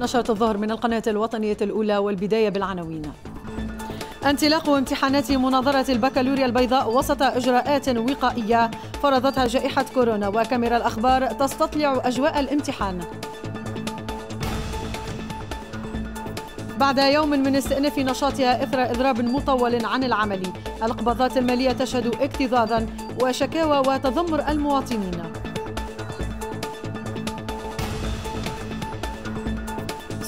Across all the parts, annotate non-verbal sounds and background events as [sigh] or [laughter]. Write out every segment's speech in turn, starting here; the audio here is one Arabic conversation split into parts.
نشرة الظهر من القناة الوطنية الأولى والبداية بالعناوين انطلاق امتحانات مناظرة البكالوريا البيضاء وسط إجراءات وقائية فرضتها جائحة كورونا وكاميرا الأخبار تستطلع أجواء الامتحان بعد يوم من استئناف نشاطها إثر إضراب مطول عن العمل القبضات المالية تشهد اكتظاظا وشكاوى وتذمر المواطنين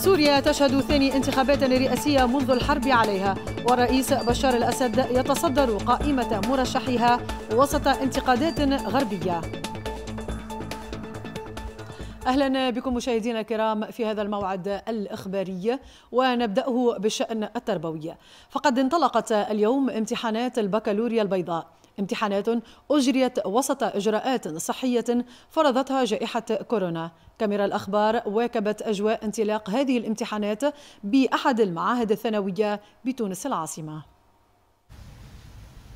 سوريا تشهد ثاني انتخابات رئاسية منذ الحرب عليها والرئيس بشار الأسد يتصدر قائمة مرشحيها وسط انتقادات غربية اهلا بكم مشاهدينا الكرام في هذا الموعد الاخباري ونبداه بالشان التربوي فقد انطلقت اليوم امتحانات البكالوريا البيضاء امتحانات أجريت وسط إجراءات صحية فرضتها جائحة كورونا كاميرا الأخبار واكبت أجواء انطلاق هذه الامتحانات بأحد المعاهد الثانوية بتونس العاصمة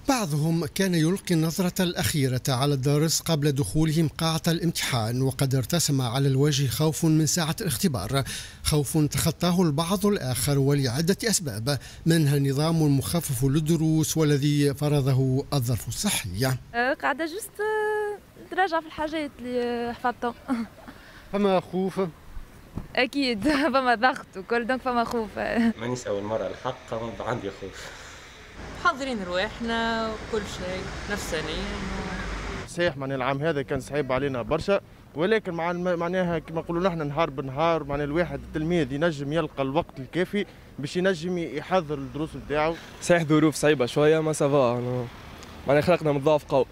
بعضهم كان يلقي النظرة الأخيرة على الدرس قبل دخولهم قاعة الامتحان وقد ارتسم على الوجه خوف من ساعة الاختبار خوف تخطاه البعض الآخر ولعدة أسباب منها نظام مخفف للدروس والذي فرضه الظرف الصحي آه، قاعدة جست آه، دراجة في الحاجات اللي حفظتهم [laughs] فما خوف اكيد [laughs] فما ضغط وكل دونك فما خوف مانيش اول مره الحق عندي خوف محضرين رواحنا وكل شيء نفسانيا صحيح معناها العام هذا كان صعيب علينا برشا ولكن مع معناها كما نقولوا نحن نهار بنهار معناها الواحد التلميذ ينجم يلقى الوقت الكافي باش ينجم يحضر الدروس نتاعو صحيح ظروف صعيبه شويه ما سافا معناها خلقنا من ضعف قوي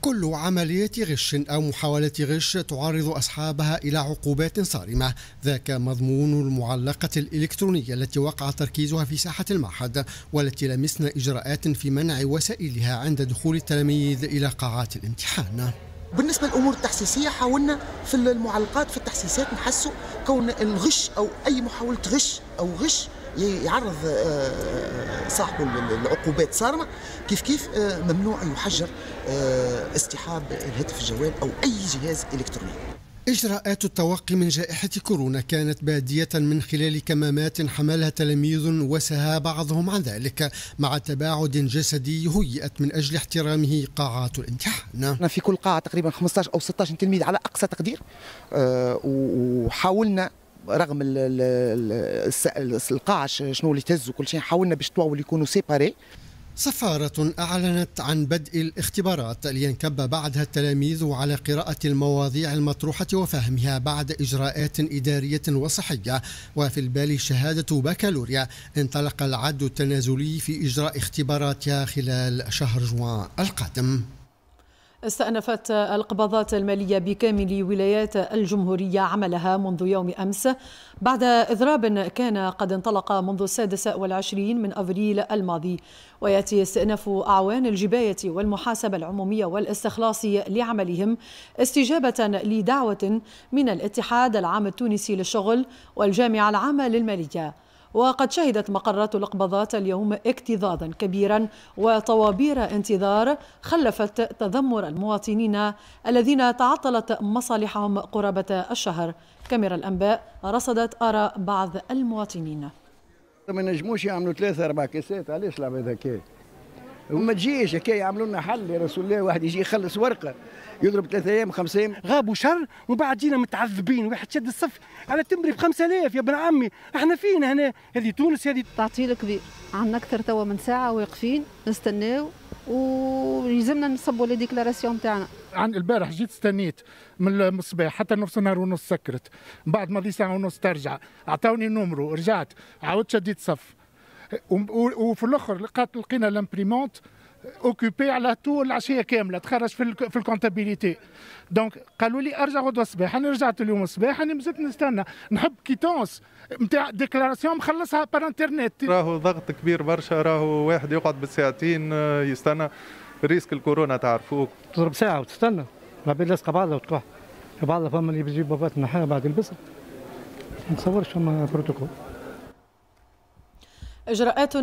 كل عملية غش أو محاولة غش تعرض أصحابها إلى عقوبات صارمة ذاك مضمون المعلقة الإلكترونية التي وقع تركيزها في ساحة المعهد والتي لمسنا إجراءات في منع وسائلها عند دخول التلاميذ إلى قاعات الامتحان بالنسبة للأمور التحسيسية حاولنا في المعلقات في التحسيسات نحسوا كون الغش أو أي محاولة غش أو غش يعرض آه، صاحبه لعقوبات صارمه كيف كيف آه، ممنوع يحجر اصطحاب آه، الهاتف الجوال او اي جهاز الكتروني إجراءات التوقي من جائحة كورونا كانت بادية من خلال كمامات حملها تلاميذ وسهى بعضهم عن ذلك مع تباعد جسدي هيئت من أجل احترامه قاعات الامتحان في كل قاعة تقريبا 15 أو 16 تلميذ على أقصى تقدير وحاولنا رغم القاع شنو اللي تهز وكل شيء حاولنا باش طوال يكونوا سيباري سفارة أعلنت عن بدء الاختبارات لينكب بعدها التلاميذ على قراءة المواضيع المطروحة وفهمها بعد إجراءات إدارية وصحية وفي البال شهادة بكالوريا انطلق العد التنازلي في إجراء اختباراتها خلال شهر جوان القادم استأنفت القبضات المالية بكامل ولايات الجمهورية عملها منذ يوم أمس بعد إضراب كان قد انطلق منذ السادس والعشرين من أفريل الماضي ويأتي استئناف أعوان الجباية والمحاسبة العمومية والاستخلاص لعملهم استجابة لدعوة من الاتحاد العام التونسي للشغل والجامعة العامة للمالية وقد شهدت مقرات الإقباضات اليوم اكتظاظا كبيرا وطوابير انتظار خلفت تذمر المواطنين الذين تعطلت مصالحهم قرابة الشهر كاميرا الأنباء رصدت آراء بعض المواطنين ما نجموش يعملوا ثلاثة أربع كيسات علاش لعبة ذكية وما تجيش هكا يعملوا لنا حل يا رسول الله واحد يجي يخلص ورقه يضرب ثلاثة ايام خمسة ايام غابوا شر ومن بعد جينا متعذبين واحد شد الصف على تمري ب 5000 يا ابن عمي احنا فين هنا هذه تونس هذه تعطيل كبير عندنا اكثر توا من ساعه واقفين نستناو ويلزمنا نصبوا لي ديكلاراسيون تاعنا عن البارح جيت استنيت من الصباح حتى نص نهار ونص سكرت بعد ما ساعه ونص ترجع اعطوني نومرو رجعت عاودت شديت صف وفي الاخر لقينا لامبريمونت اوكوبي على طول العشيه كامله تخرج في في الكونتابيليتي دونك قالوا لي ارجع غدوه الصباح انا رجعت اليوم الصباح انا مازلت نستنى نحب كيتونس نتاع ديكلاراسيون مخلصها بار انترنت راهو ضغط كبير برشا راهو واحد يقعد بالساعتين آه، يستنى ريسك الكورونا تعرفوه تضرب ساعه وتستنى ما بين لاصقه بعضها وتقعد بعضها فما اللي بيجيب بابات نحاها بعد البصر ما نتصورش فما بروتوكول إجراءات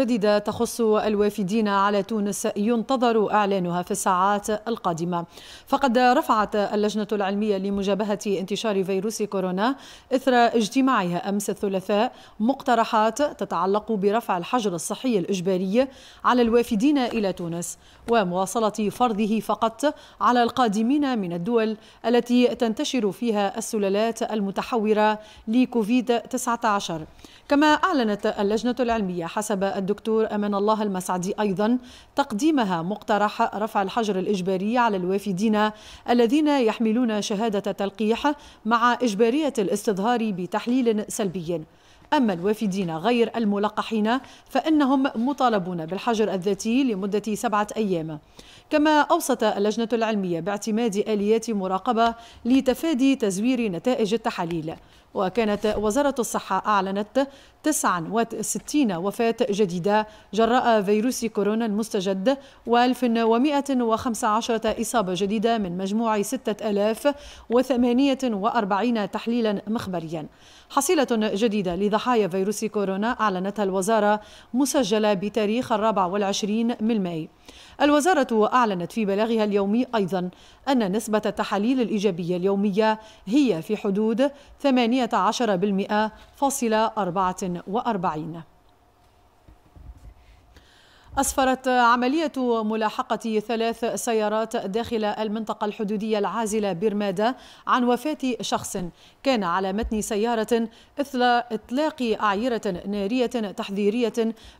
جديدة تخص الوافدين على تونس ينتظر إعلانها في الساعات القادمة فقد رفعت اللجنة العلمية لمجابهة انتشار فيروس كورونا إثر اجتماعها أمس الثلاثاء مقترحات تتعلق برفع الحجر الصحي الإجباري على الوافدين إلى تونس ومواصلة فرضه فقط على القادمين من الدول التي تنتشر فيها السلالات المتحورة لكوفيد 19 كما أعلنت اللجنة العلمية حسب الدكتور أمان الله المسعدي أيضا تقديمها مقترح رفع الحجر الإجباري على الوافدين الذين يحملون شهادة تلقيح مع إجبارية الاستظهار بتحليل سلبي أما الوافدين غير الملقحين فإنهم مطالبون بالحجر الذاتي لمدة سبعة أيام كما أوصت اللجنة العلمية باعتماد آليات مراقبة لتفادي تزوير نتائج التحاليل وكانت وزارة الصحة أعلنت 69 وفاة جديدة جراء فيروس كورونا المستجد و1115 إصابة جديدة من مجموع 6048 تحليلا مخبريا حصيلة جديدة لضحايا فيروس كورونا أعلنتها الوزارة مسجلة بتاريخ الرابع والعشرين من مايو الوزارة أعلنت في بلاغها اليومي أيضا أن نسبة التحاليل الإيجابية اليومية هي في حدود 18.44 أسفرت عملية ملاحقة ثلاث سيارات داخل المنطقة الحدودية العازلة برمادة عن وفاة شخص كان على متن سيارة إثر إطلاق أعيرة نارية تحذيرية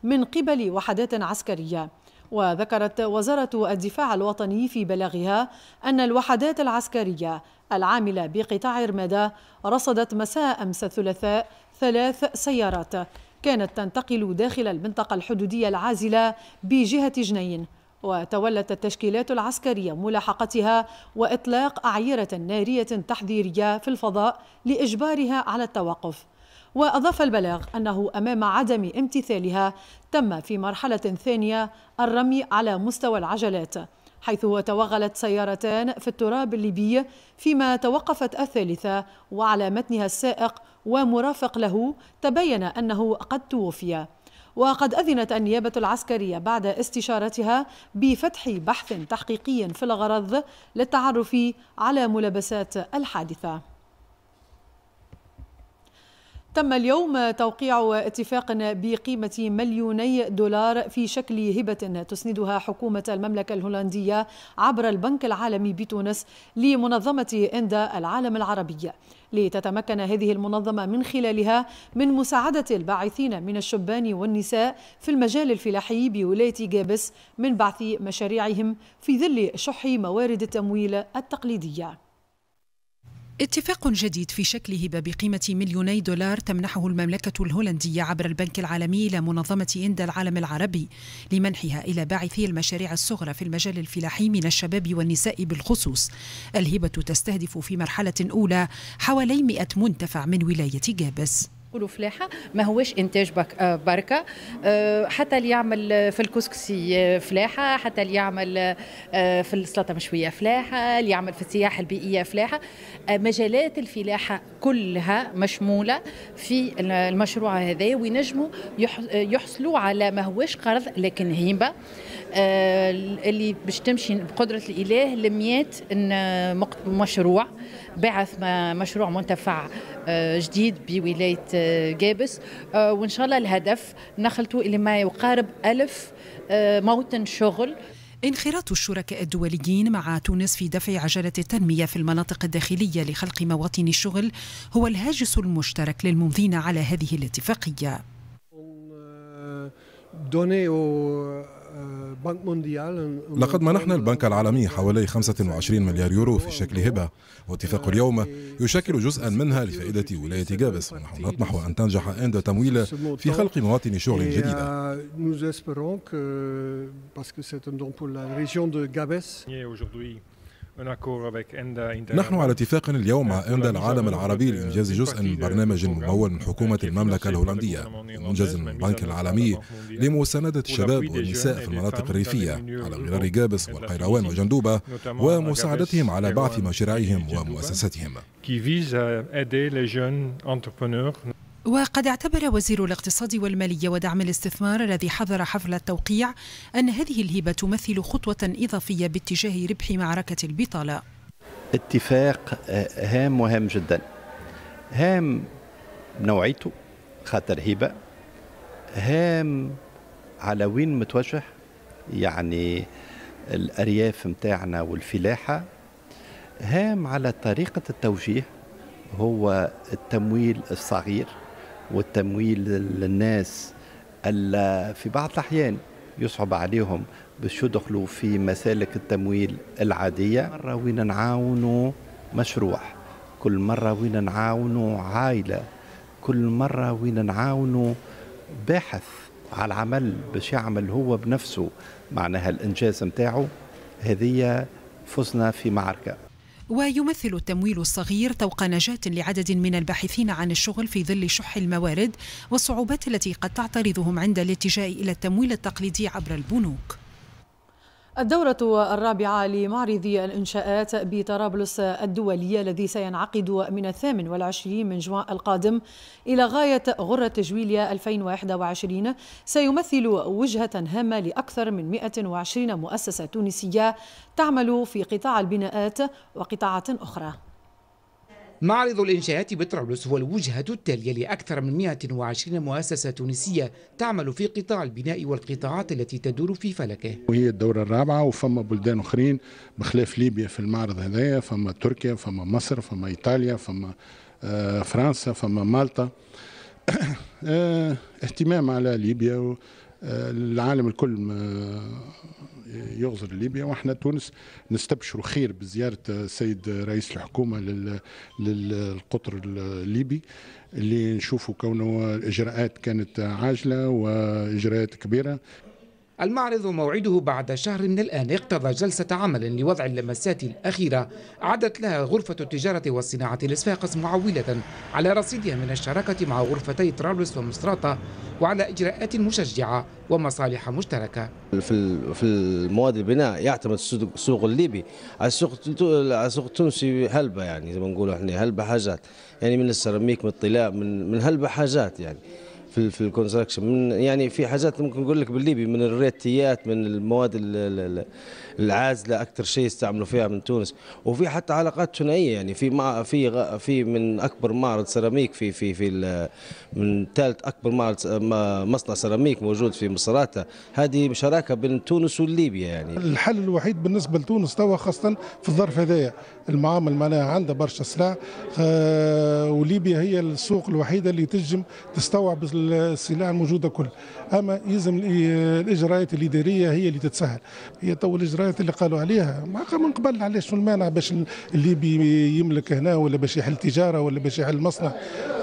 من قبل وحدات عسكرية وذكرت وزارة الدفاع الوطني في بلاغها أن الوحدات العسكرية العاملة بقطاع رمادة رصدت مساء أمس الثلاثاء ثلاث سيارات كانت تنتقل داخل المنطقة الحدودية العازلة بجهة جنين وتولت التشكيلات العسكرية ملاحقتها وإطلاق أعيرة نارية تحذيرية في الفضاء لإجبارها على التوقف وأضاف البلاغ أنه أمام عدم امتثالها تم في مرحلة ثانية الرمي على مستوى العجلات حيث توغلت سيارتان في التراب الليبي فيما توقفت الثالثة وعلى متنها السائق ومرافق له تبين أنه قد توفي وقد أذنت النيابة العسكرية بعد استشارتها بفتح بحث تحقيقي في الغرض للتعرف على ملابسات الحادثة تم اليوم توقيع اتفاق بقيمة مليوني دولار في شكل هبة تسندها حكومة المملكة الهولندية عبر البنك العالمي بتونس لمنظمة إندا العالم العربي لتتمكن هذه المنظمة من خلالها من مساعدة الباعثين من الشبان والنساء في المجال الفلاحي بولاية جابس من بعث مشاريعهم في ظل شح موارد التمويل التقليدية اتفاق جديد في شكل هبه بقيمة مليوني دولار تمنحه المملكة الهولندية عبر البنك العالمي لمنظمة إندا العالم العربي لمنحها إلى باعثي المشاريع الصغرى في المجال الفلاحي من الشباب والنساء بالخصوص الهبة تستهدف في مرحلة أولى حوالي 100 منتفع من ولاية جابس نقولوا فلاحه ما هوش انتاج آه، بركه آه، حتى اللي يعمل في الكسكسي آه، فلاحه حتى اللي يعمل في السلطه مشويه فلاحه اللي يعمل في السياحه البيئيه فلاحه مجالات الفلاحه كلها مشموله في المشروع هذا وينجموا يحصلوا على ما هوش قرض لكن هيبه آه، اللي باش تمشي بقدره الاله لميات آه، مشروع بعث مشروع منتفع آه، جديد بولايه جابس وان شاء الله الهدف نخلطوا الى ما يقارب ألف موطن شغل انخراط الشركاء الدوليين مع تونس في دفع عجلة التنمية في المناطق الداخلية لخلق مواطن الشغل هو الهاجس المشترك للممضين على هذه الاتفاقية. لقد منحنا البنك العالمي حوالي 25 مليار يورو في شكل هبة واتفاق اليوم يشكل جزءا منها لفائدة ولاية جابس ونحن نطمح أن تنجح عند تمويل في خلق مواطن شغل جديدة euh, نحن على اتفاق اليوم مع إندا العالم العربي لإنجاز جزء من برنامج ممول من حكومة المملكة الهولندية ومنجز من البنك العالمي لمساندة الشباب والنساء في المناطق الريفية على غرار جابس والقيروان وجندوبة ومساعدتهم على بعث مشاريعهم ومؤسساتهم. وقد اعتبر وزير الاقتصاد والمالية ودعم الاستثمار الذي حضر حفل التوقيع أن هذه الهبة تمثل خطوة إضافية باتجاه ربح معركة البطالة اتفاق آه، هام وهام جدا هام نوعيته خاطر هبة هام على وين متوجه يعني الأرياف متاعنا والفلاحة هام على طريقة التوجيه هو التمويل الصغير والتمويل للناس اللي في بعض الأحيان يصعب عليهم باش يدخلوا في مسالك التمويل العادية مرة وين نعاونوا مشروع كل مرة وين نعاونوا عائلة كل مرة وين نعاونوا باحث على العمل باش يعمل هو بنفسه معناها الإنجاز متاعه هذه فزنا في معركة ويمثل التمويل الصغير طوق نجاة لعدد من الباحثين عن الشغل في ظل شح الموارد والصعوبات التي قد تعترضهم عند الاتجاه إلى التمويل التقليدي عبر البنوك الدورة الرابعة لمعرض الإنشاءات بطرابلس الدولي الذي سينعقد من الثامن والعشرين من جوان القادم إلى غاية غرة جويليا 2021 سيمثل وجهة هامة لأكثر من 120 مؤسسة تونسية تعمل في قطاع البناءات وقطاعات أخرى معرض الإنشاءات بطرابلس هو الوجهة التالية لأكثر من 120 مؤسسة تونسية تعمل في قطاع البناء والقطاعات التي تدور في فلكه. وهي الدورة الرابعة وفما بلدان أخرين بخلاف ليبيا في المعرض هذايا فما تركيا فما مصر فما إيطاليا فما آه، فرنسا فما مالطا [coughs] آه، اهتمام على ليبيا آه، العالم الكل يغزر ليبيا واحنا تونس نستبشروا خير بزياره السيد رئيس الحكومه للقطر الليبي اللي نشوفوا كونه الاجراءات كانت عاجله واجراءات كبيره المعرض موعده بعد شهر من الآن اقتضى جلسة عمل لوضع اللمسات الأخيرة عدت لها غرفة التجارة والصناعة الإسفاقس معولة على رصيدها من الشراكة مع غرفتي طرابلس ومصراتة وعلى إجراءات مشجعة ومصالح مشتركة في المواد البناء يعتمد السوق الليبي على السوق التونسي هلبة يعني زي ما نقولوا احنا هلبة حاجات يعني من السيراميك من الطلاء من هلبة حاجات يعني في في الكونستراكشن من يعني في حاجات ممكن نقول لك بالليبي من الريتيات من المواد العازله اكثر شيء يستعملوا فيها من تونس وفي حتى علاقات ثنائيه يعني في في في من اكبر معرض سيراميك في في في من ثالث اكبر معرض مصنع سيراميك موجود في مصراته هذه شراكه بين تونس وليبيا يعني الحل الوحيد بالنسبه لتونس توا خاصه في الظرف هذايا المعامل معناها عندها برشا سلع آه، وليبيا هي السوق الوحيده اللي تجم تستوعب السلع الموجوده كل اما يلزم الاجراءات الاداريه هي اللي تتسهل هي تو الاجراءات اللي قالوا عليها ما من قبل علاش شنو المانع باش الليبي يملك هنا ولا باش يحل تجاره ولا باش يحل مصنع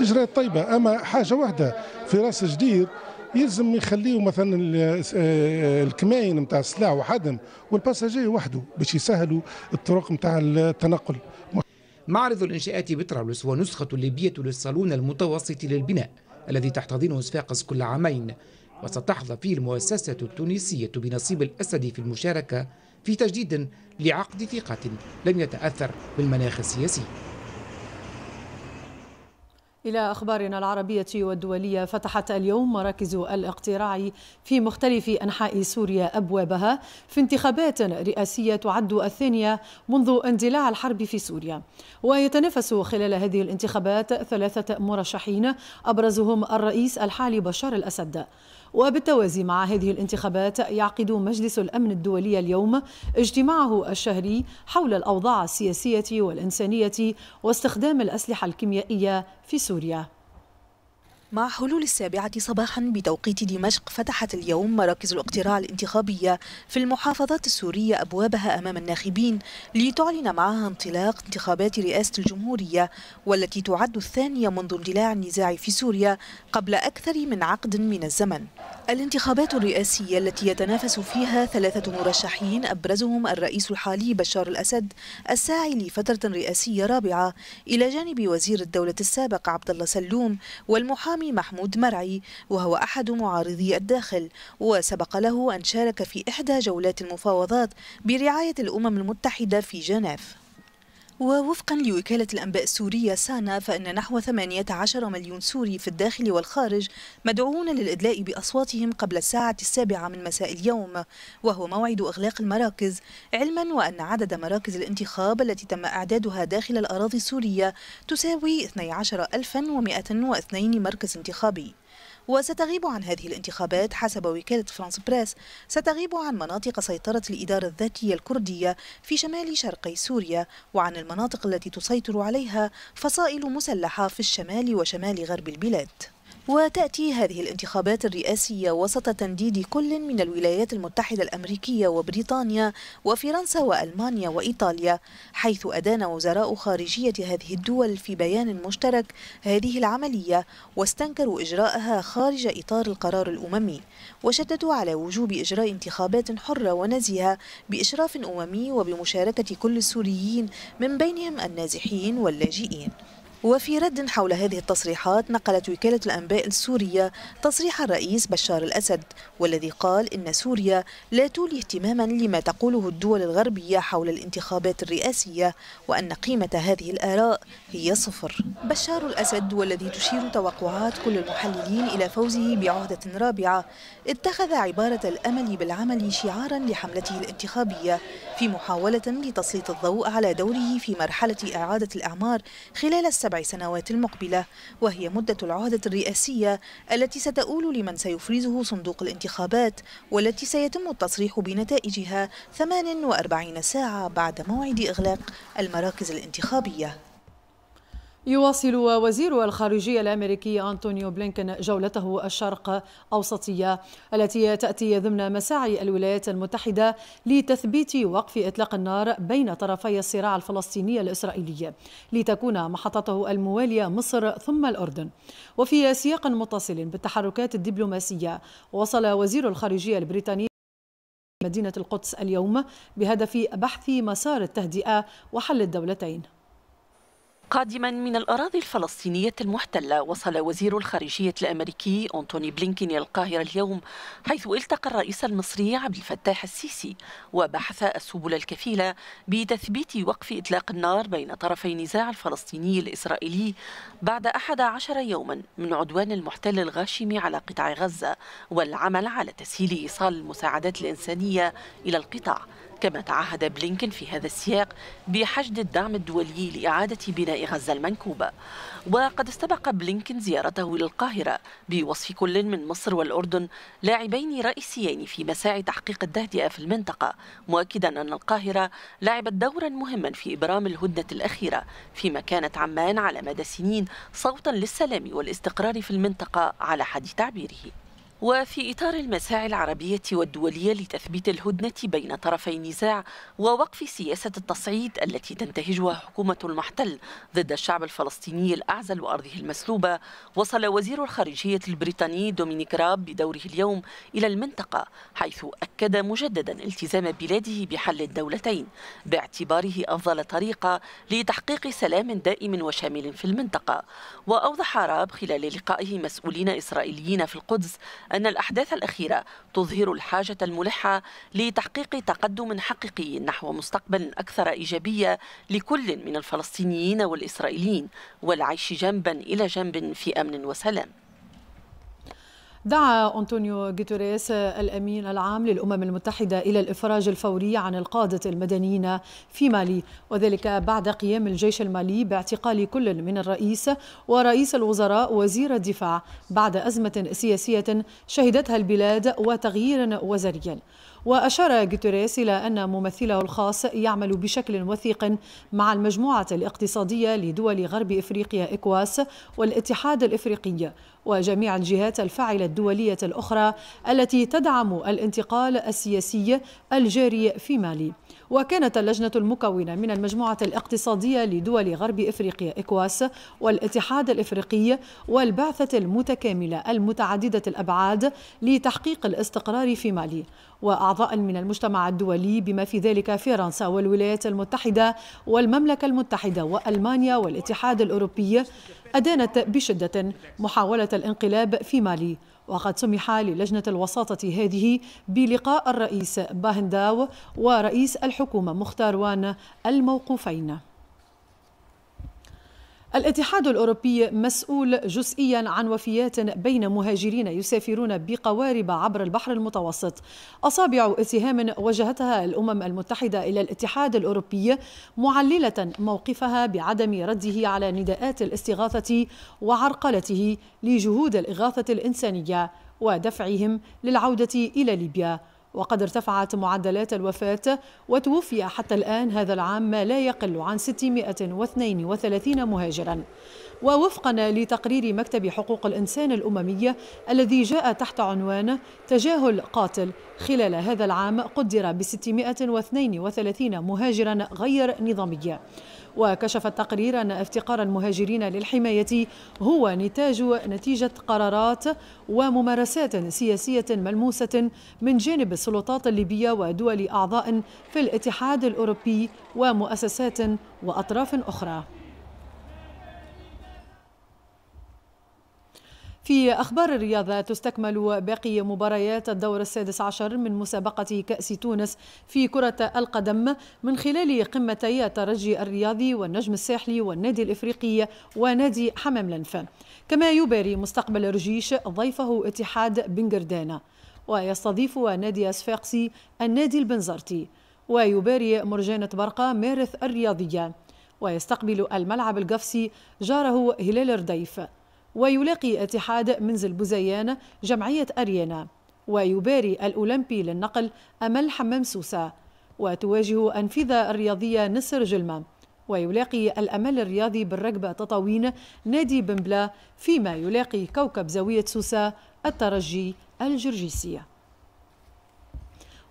اجراءات طيبه اما حاجه واحده في راس جديد يلزم يخليه مثلا آه، آه، الكماين نتاع السلع وحدهم والباساجي وحده باش يسهلوا الطرق نتاع التنقل معرض الإنشاءات بطرابلس هو نسخة ليبية للصالون المتوسط للبناء الذي تحتضنه صفاقس كل عامين وستحظى فيه المؤسسة التونسية بنصيب الأسد في المشاركة في تجديد لعقد ثقة لم يتأثر بالمناخ السياسي إلى أخبارنا العربية والدولية فتحت اليوم مراكز الاقتراع في مختلف أنحاء سوريا أبوابها في انتخابات رئاسية تعد الثانية منذ اندلاع الحرب في سوريا ويتنافس خلال هذه الانتخابات ثلاثة مرشحين أبرزهم الرئيس الحالي بشار الأسد وبالتوازي مع هذه الانتخابات يعقد مجلس الأمن الدولي اليوم اجتماعه الشهري حول الأوضاع السياسية والإنسانية واستخدام الأسلحة الكيميائية في سوريا مع حلول السابعة صباحا بتوقيت دمشق فتحت اليوم مراكز الاقتراع الانتخابية في المحافظات السورية أبوابها أمام الناخبين لتعلن معها انطلاق انتخابات رئاسة الجمهورية والتي تعد الثانية منذ اندلاع النزاع في سوريا قبل أكثر من عقد من الزمن الانتخابات الرئاسية التي يتنافس فيها ثلاثة مرشحين أبرزهم الرئيس الحالي بشار الأسد الساعي لفترة رئاسية رابعة إلى جانب وزير الدولة السابق عبد الله سلوم والمحامي محمود مرعي وهو أحد معارضي الداخل وسبق له أن شارك في إحدى جولات المفاوضات برعاية الأمم المتحدة في جنيف ووفقا لوكالة الأنباء السورية سانا فإن نحو 18 مليون سوري في الداخل والخارج مدعوون للإدلاء بأصواتهم قبل الساعة السابعة من مساء اليوم وهو موعد إغلاق المراكز علما وأن عدد مراكز الانتخاب التي تم إعدادها داخل الأراضي السورية تساوي 12102 مركز انتخابي وستغيب عن هذه الانتخابات حسب وكالة فرانس بريس ستغيب عن مناطق سيطرة الإدارة الذاتية الكردية في شمال شرقي سوريا وعن المناطق التي تسيطر عليها فصائل مسلحة في الشمال وشمال غرب البلاد وتأتي هذه الانتخابات الرئاسية وسط تنديد كل من الولايات المتحدة الأمريكية وبريطانيا وفرنسا وألمانيا وإيطاليا حيث أدان وزراء خارجية هذه الدول في بيان مشترك هذه العملية واستنكروا إجراءها خارج إطار القرار الأممي وشددوا على وجوب إجراء انتخابات حرة ونزهة بإشراف أممي وبمشاركة كل السوريين من بينهم النازحين واللاجئين وفي رد حول هذه التصريحات نقلت وكالة الأنباء السورية تصريح الرئيس بشار الأسد والذي قال إن سوريا لا تولي اهتماما لما تقوله الدول الغربية حول الانتخابات الرئاسية وأن قيمة هذه الآراء هي صفر بشار الأسد والذي تشير توقعات كل المحللين إلى فوزه بعهدة رابعة اتخذ عبارة الأمل بالعمل شعارا لحملته الانتخابية في محاولة لتسليط الضوء على دوره في مرحلة إعادة الأعمار خلال السنة السبع سنوات المقبلة وهي مدة العهدة الرئاسية التي ستؤول لمن سيفرزه صندوق الانتخابات والتي سيتم التصريح بنتائجها 48 ساعة بعد موعد إغلاق المراكز الانتخابية يواصل وزير الخارجية الأمريكي أنطونيو بلينكن جولته الشرق أوسطية التي تأتي ضمن مساعي الولايات المتحدة لتثبيت وقف إطلاق النار بين طرفي الصراع الفلسطيني الإسرائيلي لتكون محطته الموالية مصر ثم الأردن وفي سياق متصل بالتحركات الدبلوماسية وصل وزير الخارجية البريطاني مدينة القدس اليوم بهدف بحث مسار التهدئة وحل الدولتين قادما من الأراضي الفلسطينية المحتلة وصل وزير الخارجية الأمريكي أنتوني بلينكين إلى القاهرة اليوم حيث التقى الرئيس المصري عبد الفتاح السيسي وبحث السبل الكفيلة بتثبيت وقف إطلاق النار بين طرفي النزاع الفلسطيني الإسرائيلي بعد 11 يوما من عدوان المحتل الغاشم على قطاع غزة والعمل على تسهيل إيصال المساعدات الإنسانية إلى القطاع كما تعهد بلينكن في هذا السياق بحشد الدعم الدولي لإعادة بناء غزة المنكوبة وقد استبق بلينكن زيارته للقاهرة بوصف كل من مصر والأردن لاعبين رئيسيين في مساعي تحقيق التهدئة في المنطقة مؤكدا أن القاهرة لعبت دورا مهما في إبرام الهدنة الأخيرة فيما كانت عمان على مدى سنين صوتا للسلام والاستقرار في المنطقة على حد تعبيره وفي إطار المساعي العربية والدولية لتثبيت الهدنة بين طرفي النزاع ووقف سياسة التصعيد التي تنتهجها حكومة المحتل ضد الشعب الفلسطيني الأعزل وأرضه المسلوبة وصل وزير الخارجية البريطاني دومينيك راب بدوره اليوم إلى المنطقة حيث أكد مجددا التزام بلاده بحل الدولتين باعتباره أفضل طريقة لتحقيق سلام دائم وشامل في المنطقة وأوضح راب خلال لقائه مسؤولين إسرائيليين في القدس أن الأحداث الأخيرة تظهر الحاجة الملحة لتحقيق تقدم حقيقي نحو مستقبل أكثر إيجابية لكل من الفلسطينيين والإسرائيليين والعيش جنبا إلى جنب في أمن وسلام دعا أنطونيو غوتيريس الأمين العام للأمم المتحدة إلى الإفراج الفوري عن القادة المدنيين في مالي وذلك بعد قيام الجيش المالي باعتقال كل من الرئيس ورئيس الوزراء وزير الدفاع بعد أزمة سياسية شهدتها البلاد وتغيير وزريا وأشار غوتيريس إلى أن ممثله الخاص يعمل بشكل وثيق مع المجموعة الاقتصادية لدول غرب إفريقيا إكواس والاتحاد الإفريقي وجميع الجهات الفاعلة الدولية الأخرى التي تدعم الانتقال السياسي الجاري في مالي وكانت اللجنة المكونة من المجموعة الاقتصادية لدول غرب إفريقيا إكواس والاتحاد الإفريقي والبعثة المتكاملة المتعددة الأبعاد لتحقيق الاستقرار في مالي وأعضاء من المجتمع الدولي بما في ذلك فرنسا والولايات المتحدة والمملكة المتحدة وألمانيا والاتحاد الأوروبي أدانت بشدة محاولة الانقلاب في مالي وقد سمح للجنة الوساطة هذه بلقاء الرئيس باهنداو ورئيس الحكومة مختار وان الموقوفين الاتحاد الأوروبي مسؤول جزئيا عن وفيات بين مهاجرين يسافرون بقوارب عبر البحر المتوسط أصابع اتهام وجهتها الأمم المتحدة إلى الاتحاد الأوروبي معللة موقفها بعدم رده على نداءات الاستغاثة وعرقلته لجهود الإغاثة الإنسانية ودفعهم للعودة إلى ليبيا وقد ارتفعت معدلات الوفاة وتوفي حتى الآن هذا العام ما لا يقل عن 632 مهاجرا ووفقا لتقرير مكتب حقوق الإنسان الأممية الذي جاء تحت عنوان تجاهل قاتل خلال هذا العام قدر ب 632 مهاجرا غير نظاميا وكشف التقرير أن افتقار المهاجرين للحماية هو نتاج نتيجة قرارات وممارسات سياسية ملموسة من جانب السلطات الليبية ودول أعضاء في الاتحاد الأوروبي ومؤسسات وأطراف أخرى في أخبار الرياضة تستكمل باقي مباريات الدور السادس عشر من مسابقة كأس تونس في كرة القدم من خلال قمتي الترجي الرياضي والنجم الساحلي والنادي الإفريقي ونادي حمام لنف كما يباري مستقبل رجيش ضيفه اتحاد بنجردانا ويستضيف نادي أسفاقسي النادي البنزرتي ويباري مرجانة برقة مارث الرياضية ويستقبل الملعب القفسي جاره هلال رديف ويلاقي اتحاد منزل بوزيان جمعية أريانا ويباري الأولمبي للنقل أمل حمام سوسة وتواجه أنفذة الرياضية نسر جلمة ويلاقي الأمل الرياضي بالرقبة تطاوين نادي بنبلا فيما يلاقي كوكب زاوية سوسة الترجي الجرجيسية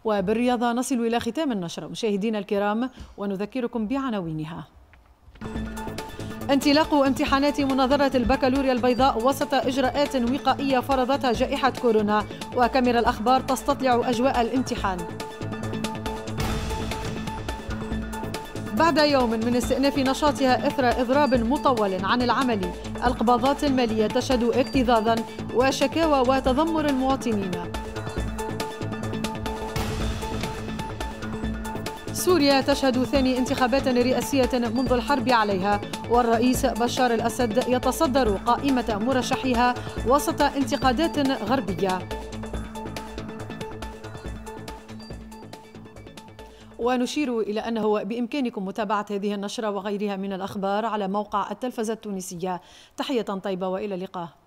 وبالرياضة نصل إلى ختام النشرة مشاهدينا الكرام ونذكركم بعناوينها انطلاق امتحانات مناظرة البكالوريا البيضاء وسط إجراءات وقائية فرضتها جائحة كورونا وكاميرا الأخبار تستطلع أجواء الامتحان بعد يوم من استئناف نشاطها إثر إضراب مطول عن العمل القبضات المالية تشهد اكتظاظا وشكاوى وتذمر المواطنين سوريا تشهد ثاني انتخابات رئاسية منذ الحرب عليها والرئيس بشار الأسد يتصدر قائمة مرشحيها وسط انتقادات غربية ونشير إلى أنه بإمكانكم متابعة هذه النشرة وغيرها من الأخبار على موقع التلفزة التونسية تحية طيبة وإلى اللقاء